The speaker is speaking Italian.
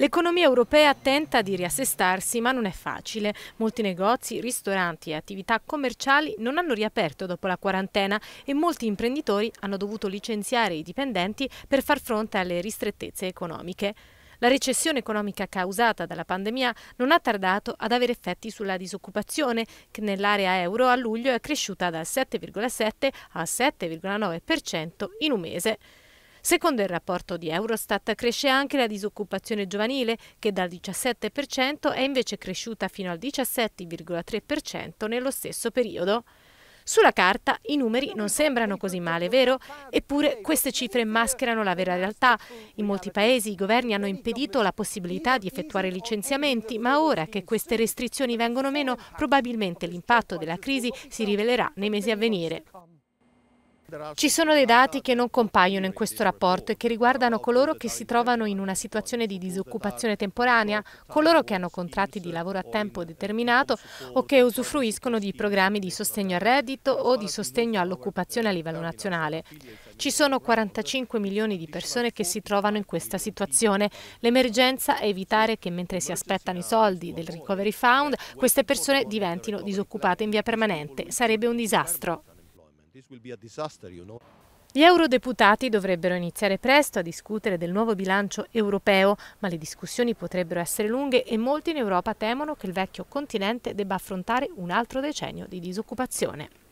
L'economia europea tenta di riassestarsi, ma non è facile. Molti negozi, ristoranti e attività commerciali non hanno riaperto dopo la quarantena e molti imprenditori hanno dovuto licenziare i dipendenti per far fronte alle ristrettezze economiche. La recessione economica causata dalla pandemia non ha tardato ad avere effetti sulla disoccupazione, che nell'area euro a luglio è cresciuta dal 7,7 al 7,9% in un mese. Secondo il rapporto di Eurostat cresce anche la disoccupazione giovanile che dal 17% è invece cresciuta fino al 17,3% nello stesso periodo. Sulla carta i numeri non sembrano così male, vero? Eppure queste cifre mascherano la vera realtà. In molti paesi i governi hanno impedito la possibilità di effettuare licenziamenti, ma ora che queste restrizioni vengono meno, probabilmente l'impatto della crisi si rivelerà nei mesi a venire. Ci sono dei dati che non compaiono in questo rapporto e che riguardano coloro che si trovano in una situazione di disoccupazione temporanea, coloro che hanno contratti di lavoro a tempo determinato o che usufruiscono di programmi di sostegno al reddito o di sostegno all'occupazione a livello nazionale. Ci sono 45 milioni di persone che si trovano in questa situazione. L'emergenza è evitare che mentre si aspettano i soldi del Recovery Fund, queste persone diventino disoccupate in via permanente. Sarebbe un disastro. Gli eurodeputati dovrebbero iniziare presto a discutere del nuovo bilancio europeo, ma le discussioni potrebbero essere lunghe e molti in Europa temono che il vecchio continente debba affrontare un altro decennio di disoccupazione.